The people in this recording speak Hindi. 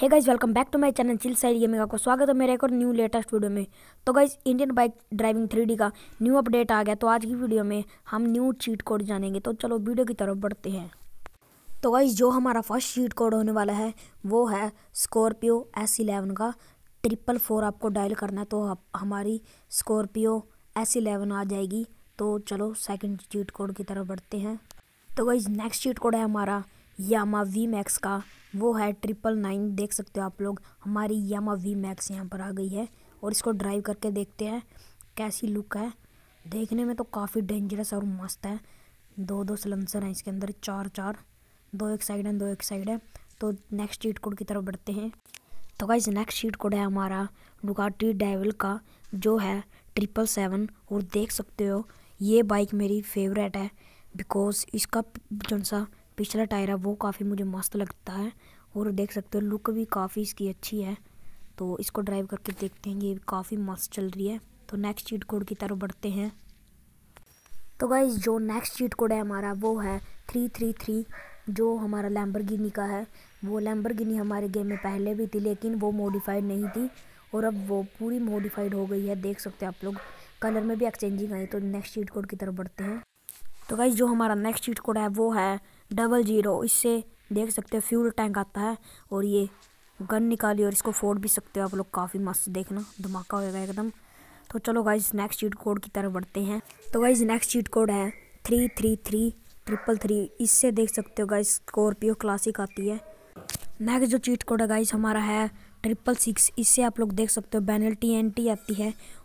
है guys welcome back to my channel chill side gaming आपको स्वागत है मेरे एक और न्यू लेटेस्ट वीडियो में तो guys Indian bike driving three का न्यू अपडेट आ गया तो आज की वीडियो में हम न्यू चीट कोड जानेंगे तो चलो वीडियो की तरफ बढ़ते हैं तो गाइज जो हमारा फर्स्ट चीट कोड होने वाला है वो है स्कॉर्पियो एस इलेवन का ट्रिपल फोर आपको डायल करना है तो हमारी स्कॉर्पियो एस इलेवन आ जाएगी तो चलो सेकेंड चीट कोड की तरफ बढ़ते हैं तो गाइज नेक्स्ट चीट कोड है हमारा यामा वी मैक्स का वो है ट्रिपल नाइन देख सकते हो आप लोग हमारी यामा वी मैक्स यहाँ पर आ गई है और इसको ड्राइव करके देखते हैं कैसी लुक है देखने में तो काफ़ी डेंजरस और मस्त है दो दो सिलेंसर हैं इसके अंदर चार चार दो एक साइड है दो एक साइड है तो नेक्स्ट चीट कोड की तरफ बढ़ते हैं तो गाइज नेक्स्ट चीट कोड है हमारा डुकाटी डाइवल का जो है ट्रिपल सेवन और देख सकते हो ये बाइक मेरी फेवरेट है बिकॉज इसका जो सा पिछला टायर है वो काफ़ी मुझे मस्त लगता है और देख सकते हो लुक भी काफ़ी इसकी अच्छी है तो इसको ड्राइव करके देखते हैं ये काफ़ी मस्त चल रही है तो नेक्स्ट चीट कोड की तरफ बढ़ते हैं तो गाइज जो नेक्स्ट चीट कोड है हमारा वो है थ्री थ्री थ्री जो हमारा लैम्बरगिनी का है वो लैम्बरगिनी हमारे गेम में पहले भी थी लेकिन वो मॉडिफाइड नहीं थी और अब वो पूरी मॉडिफाइड हो गई है देख सकते हैं आप लोग कलर में भी एक्सचेंजिंग आई तो नेक्स्ट चीट कोड की तरफ बढ़ते हैं तो गाइज जो हमारा नेक्स्ट चीट कोड है वो है डबल जीरो इससे देख सकते हो फ्यूल टैंक आता है और ये गन निकाली और इसको फोड़ भी सकते हो आप लोग काफ़ी मस्त देखना धमाका होएगा एकदम तो चलो गाइज नेक्स्ट चीट कोड की तरफ बढ़ते हैं तो गाइज नेक्स्ट चीट कोड है three three three triple three इससे देख सकते हो गाइज स्कॉर्पियो क्लासिक आती है नेक्स्ट जो चीट कोड है गाइज हमारा है ट्रिपल सिक्स इससे आप लोग देख सकते हो बेनल्टी एंटी आती है